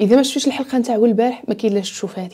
اذا ما شفتيش الحلقه نتاع البارح ما كاينلاش تشوف هذه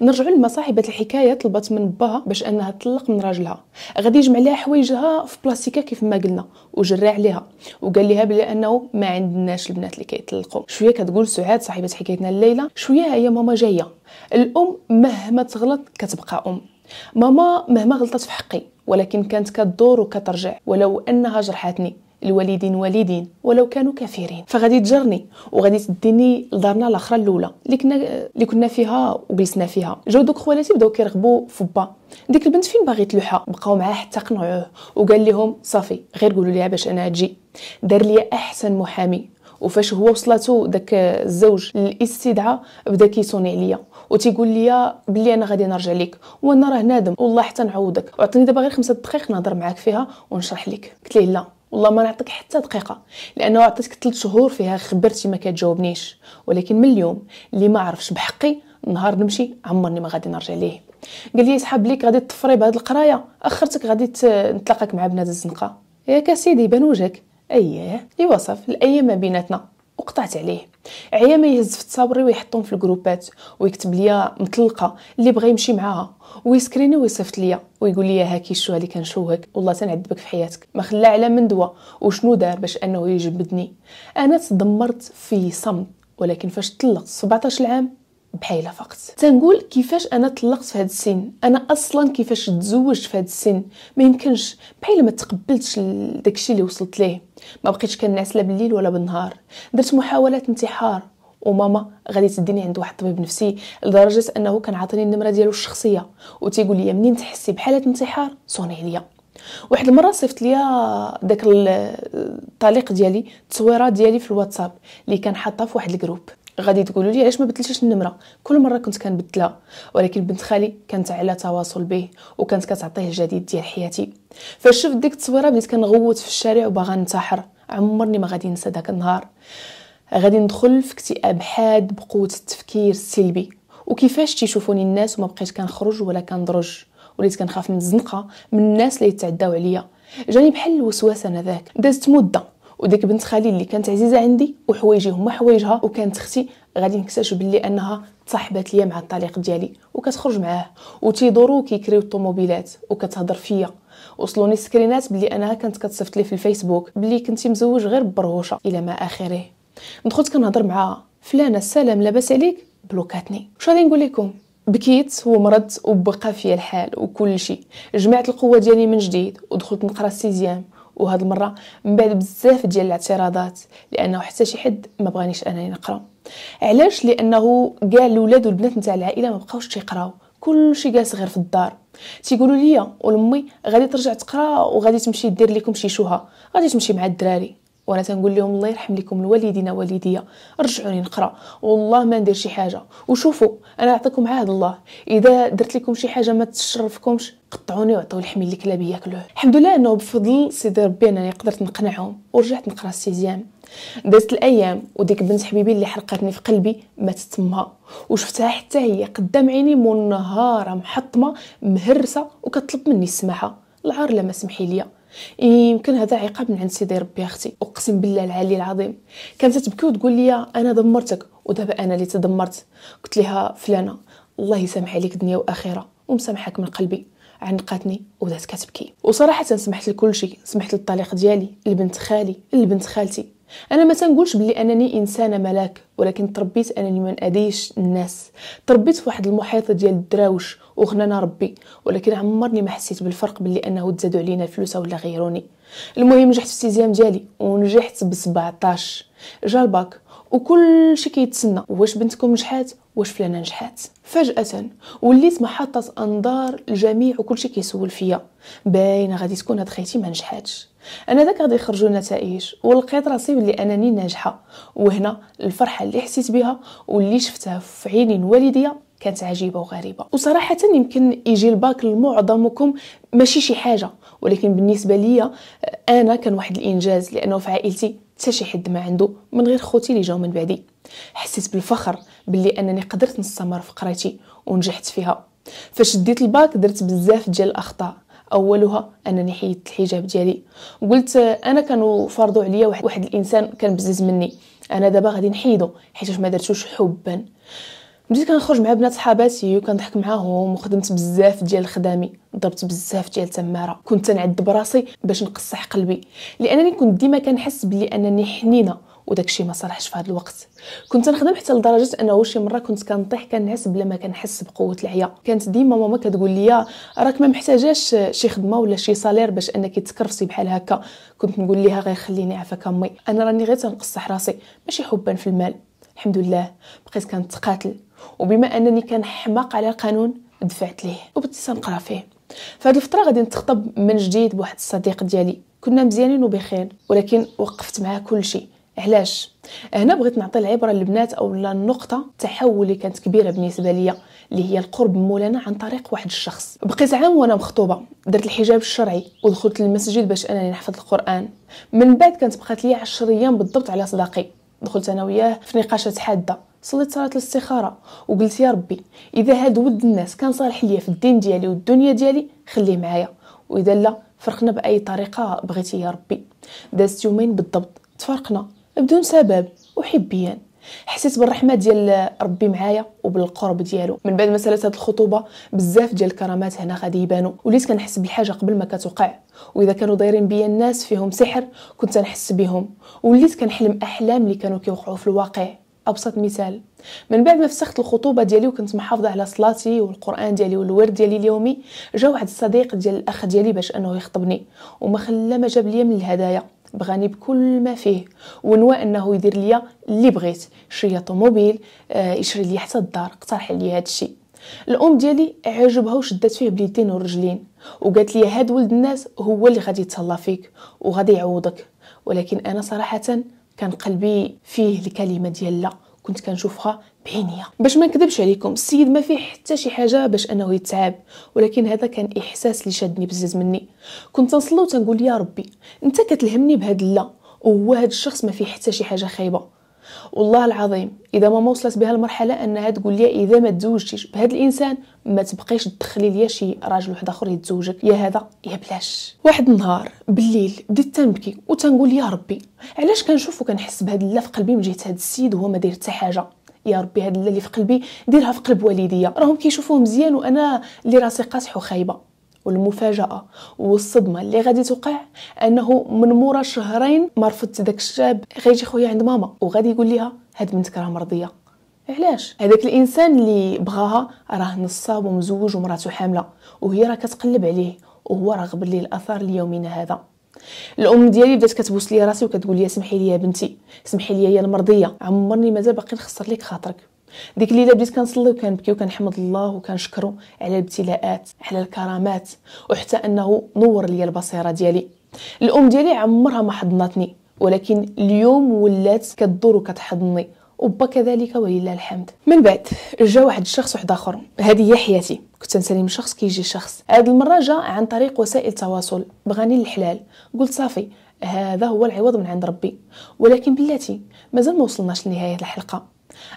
نرجعوا لما صاحبه الحكايه طلبت من باها باش انها تطلق من راجلها غادي يجمع لها حوايجها في بلاستيكه كيف ما قلنا وجرى عليها وقال لها بلي انه ما عندناش البنات اللي كيطلقوا شويه كتقول سعاد صاحبه حكايتنا الليله شويه هي ماما جايه الام مهما تغلط كتبقى ام ماما مهما غلطت في حقي ولكن كانت كدور وكترجع ولو انها جرحتني الوالدين والدين ولو كانوا كافرين فغادي تجرني وغادي تديني لدارنا الاخرى الاولى اللي كنا اللي كنا فيها وجلسنا فيها جاو دوك خوالاتي بداو كيرغبوا في با ديك البنت فين باغي تلوحها بقاو معاه حتى قنعوه وقال لهم صافي غير قولوا ليها باش انا تجي دار ليا احسن محامي وفاش هو وصلاتو داك الزوج للاستدعاء بدا كيصوني عليا وتيقول لي بلي انا غادي نرجع لك وانا راه نادم والله حتى نعوضك وعطيني دابا غير خمسة دقائق نهضر معاك فيها ونشرح لك قلت ليه لا والله ما نعطيك حتى دقيقه لانه عطيتك 3 شهور فيها خبرتي ما كتجاوبنيش ولكن من اليوم اللي ما عرفش بحقي نهار نمشي عمرني ما غادي نرجع ليه قال لي صحاب ليك غادي تطفري بهاد القرايه اخرتك غادي نتلاقاك مع بنات الزنقه ياك سيدي بان وجهك اييه ايوا صافي الايام ما بيناتنا وقطعت عليه عيا ما يهز في التصابري ويحطهم في الجروبات ويكتب ليا مطلقه اللي بغى يمشي معاها ويسكريني ويصيفط ليا ويقول لي هاكي شو اللي كنشوهك والله تنعذبك في حياتك ما خلى على مندوه وشنو دار باش انه يجبدني انا تدمرت في صمت ولكن فاش طلقت 17 عام بحالها فقط تنقول كيفاش انا طلقت في هذا السن انا اصلا كيفاش تزوجت في هذا السن ما يمكنش بحال ما تقبلتش داكشي اللي وصلت ليه ما بقيتش كنعس لا بالليل ولا بالنهار درت محاولات انتحار وماما غادي تديني عند واحد الطبيب نفسي لدرجه انه كان عاطيني النمره ديالو الشخصيه وتيقول لي منين تحسي بحاله انتحار صوني ليا واحد المره صيفط ليا داك الطليق ديالي التصويره ديالي في الواتساب اللي كان حاطها في واحد الجروب غادي تقولوا لي علاش ما بدلتيش النمره كل مره كنت كنبدلها ولكن بنت خالي كانت على تواصل به وكانت كتعطيه الجديد ديال حياتي فاش شفت ديك التصويره بديت كنغوت في الشارع وباغا ننتحر عمرني ما غادي ننسى داك النهار غادي ندخل في اكتئاب حاد بقوه التفكير السلبي وكيفاش تيشوفوني الناس وما بقيت كنخرج ولا كندرج وليت كنخاف من الزنقه من الناس اللي يتعداو عليا جاني بحال الوسواس انا ذاك دازت مده وديك بنت خالي اللي كانت عزيزه عندي وحوايجي هما حوايجها وكانت اختي غادي نكتشف بلي انها تصاحبات ليا مع الطليق ديالي وكتخرج معاه وتيدورو كيكريو الطوموبيلات وكتهضر فيا وصلوني سكرينات بلي انها كانت كتصيفط لي في الفيسبوك بلي كنتي مزوج غير ببرهوشه الى ما اخره دخلت كنهضر معاها فلانه السلام لاباس عليك بلوكاتني واش غادي نقول لكم بكيت ومرضت وبقى فيا الحال وكل شيء جمعت القوه ديالي من جديد ودخلت نقرا السيزيام وهاد المره من بعد بزاف ديال الاعتراضات لانه حتى شي حد ما بغانيش انني نقرا علاش لانه كاع الاولاد والبنات نتاع العائله ما بقاوش تيقراو كلشي جالس غير في الدار تيقولوا لي والمي غادي ترجع تقرا وغادي تمشي دير لكم شي شوهه غادي تمشي مع الدراري وانا تنقول لهم الله يرحم لكم الوالدين والديا رجعوني نقرا والله ما ندير شي حاجه وشوفوا انا اعطيكم عهد الله اذا درت لكم شي حاجه ما تشرفكمش قطعوني وعطيو اللي كلاب ياكلوه الحمد لله انه بفضل سيدي ربي انني قدرت نقنعهم ورجعت نقرا السيزيام دازت الايام وديك بنت حبيبي اللي حرقتني في قلبي ماتت تمها وشفتها حتى هي قدام عيني منهاره محطمه مهرسه وكطلب مني السماحه العار لا ما سمحي ليا يمكن هذا عقاب من عند سيدي ربي اختي اقسم بالله العلي العظيم كانت تبكي وتقول لي انا دمرتك ودابا انا اللي تدمرت قلت لها فلانه الله يسامح عليك دنيا واخره ومسامحك من قلبي عنقاتني وبدات كتبكي وصراحه سمحت لكل شيء سمحت للطليق ديالي لبنت خالي لبنت خالتي انا ما تنقولش بلي انني انسانه ملاك ولكن تربيت انني ما ناديش الناس تربيت في واحد المحيط ديال الدراوش وغنانا ربي ولكن عمرني ما حسيت بالفرق بلي انه تزادوا علينا فلوس ولا غيروني المهم نجحت في السيزيام ديالي ونجحت ب 17 جا الباك وكل شي كيتسنى واش بنتكم نجحات واش فلانه نجحات فجاه وليت محطه انظار الجميع وكل شيء كيسول فيا باينه غادي تكون هاد خيتي ما نجحاتش انا داك غادي يخرجوا النتائج ولقيت راسي بلي انني ناجحه وهنا الفرحه اللي حسيت بها واللي شفتها في عينين والديا كانت عجيبه وغريبه وصراحه يمكن يجي الباك لمعظمكم ماشي شي حاجه ولكن بالنسبه ليا انا كان واحد الانجاز لانه في عائلتي حتى شي حد ما عنده من غير خوتي اللي جاو من بعدي حسيت بالفخر باللي انني قدرت نستمر في قرايتي ونجحت فيها فاش ديت الباك درت بزاف ديال الاخطاء اولها انني حيدت الحجاب ديالي قلت انا كانوا فرضوا عليا واحد, واحد الانسان كان بزز مني انا دابا غادي نحيدو حيت ما درتوش حبا بديت كنخرج مع بنات صحاباتي وكنضحك معاهم وخدمت بزاف ديال خدامي ضربت بزاف ديال تماره كنت تنعد راسي باش نقصح قلبي لانني كنت ديما كنحس بلي انني حنينه وداكشي ما صالحش في هذا الوقت كنت نخدم حتى لدرجه انه شي مره كنت كنطيح كنعس بلا ما كنحس بقوه العيا كانت ديما ماما كتقول لي راك ما محتاجاش شي خدمه ولا شي صالير باش انك تكرفسي بحال هكا كنت نقول لها غير خليني عافاك امي انا راني غير تنقصح راسي ماشي حبا في المال الحمد لله بقيت كنتقاتل وبما انني كان حماق على القانون دفعت ليه وبديت نقرا فيه فهاد الفتره غادي نتخطب من جديد بواحد الصديق ديالي كنا مزيانين وبخير ولكن وقفت معاه كلشي علاش هنا بغيت نعطي العبره للبنات او النقطه التحول اللي كانت كبيره بالنسبه ليا اللي هي القرب من مولانا عن طريق واحد الشخص بقيت عام وانا مخطوبه درت الحجاب الشرعي ودخلت للمسجد باش انني نحفظ القران من بعد كانت بقات لي 10 ايام بالضبط على صداقي دخلت انا وياه في نقاشات حاده صليت صلاه الاستخاره وقلت يا ربي اذا هاد ود الناس كان صالح ليا في الدين ديالي والدنيا ديالي خليه معايا واذا لا فرقنا باي طريقه بغيتي يا ربي دازت يومين بالضبط تفرقنا بدون سبب وحبيا حسيت بالرحمه ديال ربي معايا وبالقرب ديالو من بعد مساله هاد الخطوبه بزاف ديال الكرامات هنا غادي يبانو وليت كنحس بالحاجه قبل ما كتوقع واذا كانوا دايرين بيا الناس فيهم سحر كنت نحس بهم وليت كنحلم احلام اللي كانوا كيوقعوا في الواقع ابسط مثال من بعد ما فسخت الخطوبه ديالي وكنت محافظه على صلاتي والقران ديالي والورد ديالي اليومي جا واحد الصديق ديال الاخ ديالي باش انه يخطبني وما خلى ما جاب ليا من الهدايا بغاني بكل ما فيه ونوى انه يدير ليا اللي بغيت شري ليا طوموبيل آه يشري ليا حتى الدار اقترح ليا الشيء الام ديالي عجبها وشدات فيه باليدين والرجلين وقالت لي هاد ولد الناس هو اللي غادي يتهلا فيك وغادي يعوضك ولكن انا صراحه كان قلبي فيه الكلمه ديال لا كنت كنشوفها بعينيا باش ما نكذبش عليكم السيد ما فيه حتى شي حاجه باش انه يتعب ولكن هذا كان احساس اللي شادني بزاف مني كنت نصلي وتنقول يا ربي انت كتلهمني بهاد لا وهو هاد الشخص ما فيه حتى شي حاجه خايبه والله العظيم اذا ما وصلت بها المرحله انها تقول لي اذا ما تزوجتيش بهذا الانسان ما تبقيش تدخلي ليا شي راجل واحد اخر يتزوجك يا هذا يا بلاش واحد النهار بالليل بديت تنبكي وتنقول يا ربي علاش كنشوف وكنحس بهذا الله في قلبي من جهه هذا السيد وهو ما داير حتى حاجه يا ربي هاد اللي في قلبي ديرها في قلب والديا راهم كيشوفوه مزيان وانا اللي راسي قاصح وخايبه والمفاجأة والصدمة اللي غادي توقع أنه من مورا شهرين ما رفضت داك الشاب غيجي خويا عند ماما وغادي يقول لها هاد بنتك راه مرضية علاش هذاك الانسان اللي بغاها راه نصاب ومزوج ومراته حامله وهي راه كتقلب عليه وهو راه غبر ليه الاثار ليومنا هذا الام ديالي بدات كتبوس لي راسي وكتقول لي سمحي لي يا بنتي سمحي لي يا المرضيه عمرني مازال باقي نخسر لك خاطرك ديك الليله بديت كنصلي وكنبكي وكنحمد الله وكنشكرو على الابتلاءات على الكرامات وحتى انه نور لي البصيره ديالي الام ديالي عمرها ما حضنتني ولكن اليوم ولات كدور وكتحضني وبا كذلك ولله الحمد من بعد جا واحد الشخص واحد اخر هذه هي حياتي كنت نسالي من شخص كيجي شخص هذه المره جا عن طريق وسائل التواصل بغاني الحلال قلت صافي هذا هو العوض من عند ربي ولكن بلاتي مازال ما وصلناش لنهايه الحلقه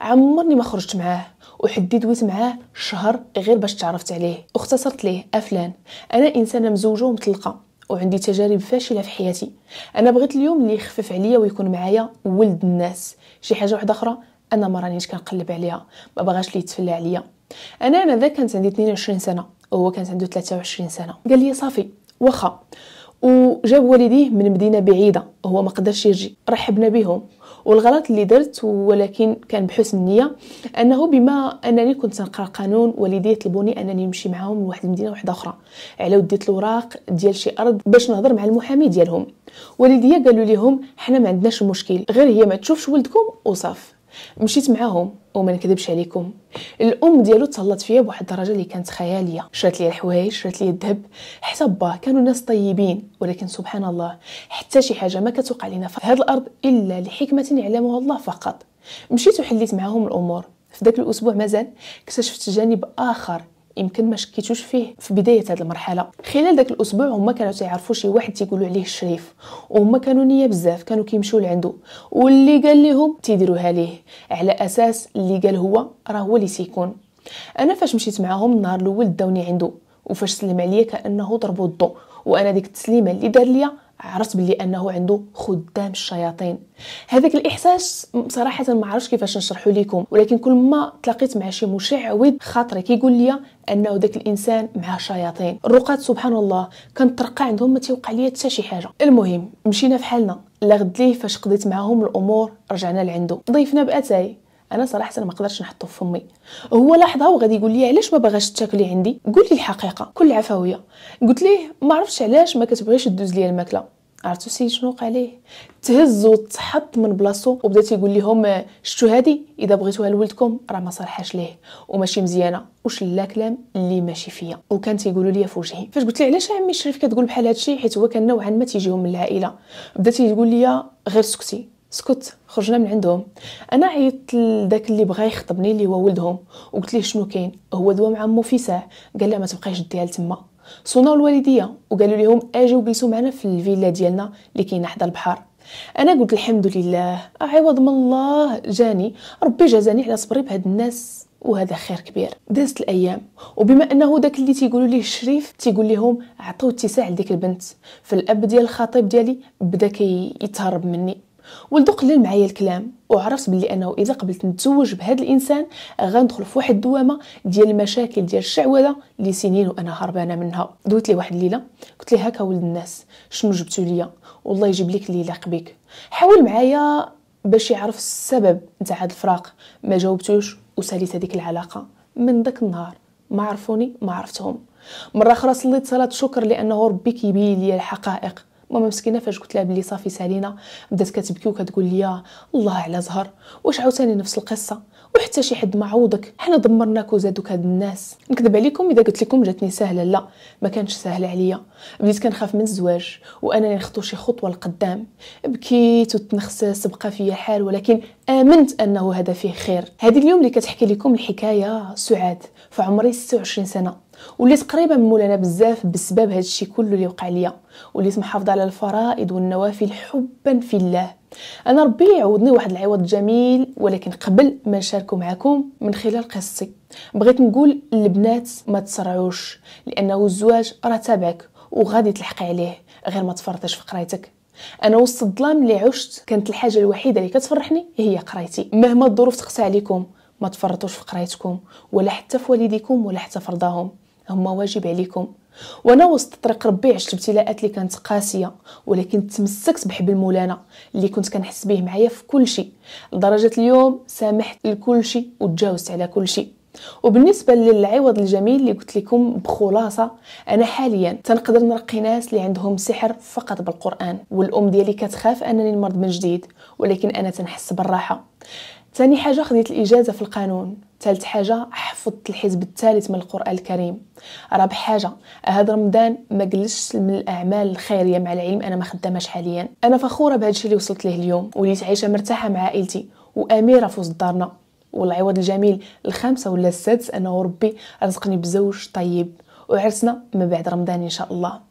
عمرني ما خرجت معاه وحدي دويت معاه شهر غير باش تعرفت عليه واختصرت ليه افلان انا انسانه مزوجه ومطلقه وعندي تجارب فاشله في حياتي انا بغيت اليوم اللي يخفف عليا ويكون معايا ولد الناس شي حاجه واحده اخرى انا ما رانيش كنقلب عليها ما بغاش اللي يتفلى عليا انا انا ذاك كانت عندي 22 سنه وهو كانت عنده 23 سنه قال لي صافي واخا وجاب والديه من مدينه بعيده هو ما قدرش يجي رحبنا بهم والغلط اللي درت ولكن كان بحسن نيه انه بما انني كنت نقرا قانون والدي يطلبوني انني نمشي معاهم لواحد المدينه واحده اخرى على وديت الوراق ديال شي ارض باش نهضر مع المحامي ديالهم والديا قالوا لهم حنا ما عندناش مشكل غير هي ما تشوفش ولدكم وصاف مشيت معاهم وما نكذبش عليكم الام ديالو تسلط فيا بواحد الدرجه اللي كانت خياليه شرات لي الحوايج شرات لي الذهب حتى باه كانوا ناس طيبين ولكن سبحان الله حتى شي حاجه ما كتوقع لينا في هذه الارض الا لحكمه يعلمها الله فقط مشيت وحليت معاهم الامور في ذاك الاسبوع مازال اكتشفت جانب اخر يمكن ما شكيتوش فيه في بدايه هذه المرحله خلال ذاك الاسبوع هما كانوا تيعرفوا شي واحد تيقولوا عليه الشريف وهما كانوا نيه بزاف كانوا كيمشيو لعندو واللي قال لهم تيديروها ليه على اساس اللي قال هو راه هو اللي تيكون انا فاش مشيت معاهم النهار الاول داوني عنده وفاش سلم عليا كانه ضربو الضو وانا ديك التسليمه اللي دار ليا عرفت بلي انه عنده خدام الشياطين هذاك الاحساس صراحه ما عرفتش كيفاش نشرحه لكم ولكن كل ما تلاقيت مع شي مشعوذ خاطري كيقول لي انه ذاك الانسان مع شياطين الرقاد سبحان الله كنترقى عندهم ما تيوقع لي حتى شي حاجه المهم مشينا في حالنا لا غد ليه فاش قضيت معاهم الامور رجعنا لعندو ضيفنا باتاي انا صراحه ما نقدرش نحطه في فمي هو لاحظها وغادي يقول لي علاش ما باغاش تاكلي عندي قولي الحقيقه كل عفويه قلت ليه ما عرفتش علاش ما كتبغيش دوز ليا الماكله عرفتو سي شنو وقع ليه تهز وتحط من بلاصتو وبدا تيقول لهم شتو هادي اذا بغيتوها لولدكم راه ما صالحاش ليه وماشي مزيانه وشلا كلام اللي ماشي فيا وكان تيقولوا لي في وجهي فاش قلت ليه علاش عمي الشريف كتقول بحال هادشي حيت هو كان نوعا ما تيجيهم من العائله بدا تيقول لي غير سكتي سكت خرجنا من عندهم انا عيطت لذاك اللي بغى يخطبني اللي هو ولدهم وقلت ليه شنو كاين هو دوا مع امو في ساعه قال لها ما تبقايش ديها لتما صوناو الوالديه وقالوا لهم اجيو جلسوا معنا في الفيلا ديالنا اللي كاينه حدا البحر انا قلت الحمد لله عوض من الله جاني ربي جازاني على صبري بهاد الناس وهذا خير كبير دازت الايام وبما انه داك اللي تيقولوا ليه الشريف تيقول لهم عطوا اتساع لديك البنت فالاب ديال الخطيب ديالي بدا كيتهرب مني ولدو قلل معايا الكلام وعرفت بلي انه اذا قبلت نتزوج بهذا الانسان غندخل في واحد الدوامه ديال المشاكل ديال الشعوذه لسنين سنين وانا هربانه منها دويت لي واحد الليله قلت لي هكا ولد الناس شنو جبتو ليا والله يجيب لك اللي يلاق بك حاول معايا باش يعرف السبب نتاع هذا الفراق ما جاوبتوش وساليت هذيك العلاقه من داك النهار ما عرفوني ما عرفتهم مره اخرى صليت صلاه شكر لانه ربي كيبين لي الحقائق ماما مسكينه فاش قلت لها بلي صافي سالينا بدات كتبكي وكتقول لي الله على زهر واش عاوتاني نفس القصه وحتى شي حد ما عوضك حنا دمرناك وزادوك هاد الناس نكذب عليكم اذا قلت لكم جاتني سهله لا ما كانش سهل عليا بديت كنخاف من الزواج وانا نخطو شي خطوه لقدام بكيت وتنخسس بقى فيا حال ولكن امنت انه هذا فيه خير هذه اليوم اللي كتحكي لكم الحكايه سعاد في عمري 26 سنه وليت قريبه من مولانا بزاف بسبب هذا الشيء كله اللي وقع ليا وليت محافظه على الفرائض والنوافل حبا في الله انا ربي عوضني واحد العوض جميل ولكن قبل ما نشاركو معكم من خلال قصتي بغيت نقول للبنات ما تسرعوش لانه الزواج راه تابعك وغادي تلحق عليه غير ما تفرطش في قرايتك انا وسط الظلام اللي عشت كانت الحاجه الوحيده اللي كتفرحني هي قرايتي مهما الظروف تقسى عليكم ما تفرطوش في قرايتكم ولا حتى في والديكم ولا حتى في رضاهم هما واجب عليكم وانا وسط طريق ربي عشت ابتلاءات اللي كانت قاسيه ولكن تمسكت بحبل مولانا اللي كنت كنحس به معايا في كل شيء لدرجه اليوم سامحت لكل شيء وتجاوزت على كل شيء وبالنسبه للعوض الجميل اللي قلت لكم بخلاصه انا حاليا تنقدر نرقي ناس اللي عندهم سحر فقط بالقران والام ديالي كتخاف انني نمرض من جديد ولكن انا تنحس بالراحه ثاني حاجه خديت الاجازه في القانون ثالث حاجة حفظت الحزب الثالث من القرآن الكريم رابع حاجة هذا رمضان ما قلتش من الأعمال الخيرية مع العلم أنا ما خداماش حاليا أنا فخورة بهذا الشيء اللي وصلت ليه اليوم وليت عايشة مرتاحة مع عائلتي وأميرة في وسط دارنا والعوض الجميل الخامسة ولا السادس أنه ربي رزقني بزوج طيب وعرسنا من بعد رمضان إن شاء الله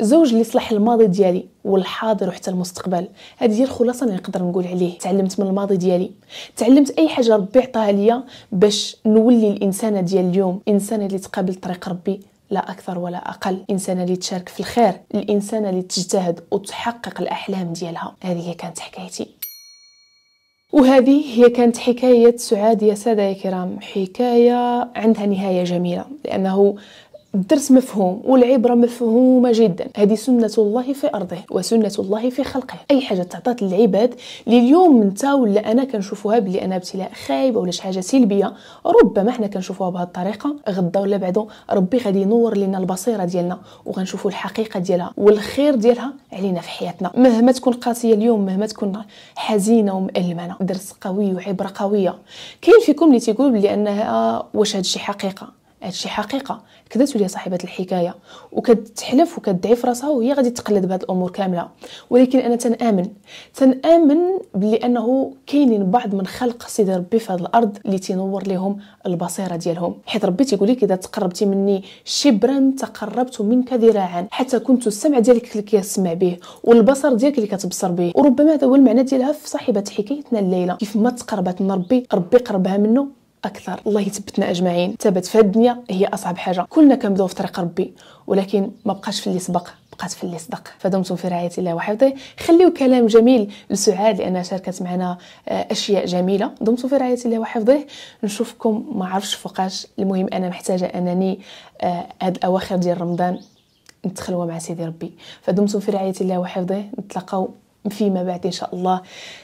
الزوج اللي صلح الماضي ديالي والحاضر وحتى المستقبل هذه هي الخلاصه اللي نقدر نقول عليه تعلمت من الماضي ديالي تعلمت اي حاجه ربي عطاها ليا باش نولي الانسانه ديال اليوم انسانه اللي تقابل طريق ربي لا أكثر ولا أقل إنسانة اللي تشارك في الخير الإنسانة اللي تجتهد وتحقق الأحلام ديالها هذه هي كانت حكايتي وهذه هي كانت حكاية سعاد يا سادة يا كرام حكاية عندها نهاية جميلة لأنه الدرس مفهوم والعبرة مفهومة جدا هذه سنة الله في أرضه وسنة الله في خلقه أي حاجة تعطات للعباد لليوم اليوم انت ولا أنا كنشوفوها بلي أنا ابتلاء خايب ولا شي حاجة سلبية ربما حنا كنشوفوها بهذه الطريقة غدا ولا بعده ربي غادي ينور لنا البصيرة ديالنا وغنشوفوا الحقيقة ديالها والخير ديالها علينا في حياتنا مهما تكون قاسية اليوم مهما تكون حزينة ومؤلمه درس قوي وعبرة قوية كاين فيكم اللي تيقول بلي أنها آه، واش هادشي حقيقة هادشي حقيقه كذبت ليا صاحبه الحكايه وكتحلف وكدعي في راسها وهي غادي تقلد بهاد الامور كامله ولكن انا تنامن تنامن بلي انه كاينين بعض من خلق سيدي ربي في هاد الارض اللي تنور ليهم البصيره ديالهم حيت ربي تيقول لك اذا تقربتي مني شبرا تقربت منك ذراعا حتى كنت السمع ديالك اللي كيسمع به والبصر ديالك اللي كتبصر به وربما هذا هو المعنى ديالها في صاحبه حكايتنا الليله كيف ما تقربت من ربي ربي قربها منه اكثر الله يثبتنا اجمعين ثبت في الدنيا هي اصعب حاجه كلنا كنبداو في طريق ربي ولكن ما بقاش في اللي سبق بقات في اللي صدق فدمتم في رعايه الله وحفظه خليو كلام جميل لسعاد لانها شاركت معنا آه، اشياء جميله دمتم في رعايه الله وحفظه نشوفكم ما عرفش فوقاش المهم انا محتاجه انني آه، هاد الاواخر ديال رمضان نتخلوا مع سيدي ربي فدمتم في رعايه الله وحفظه نتلاقاو فيما بعد ان شاء الله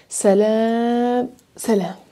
سلام سلام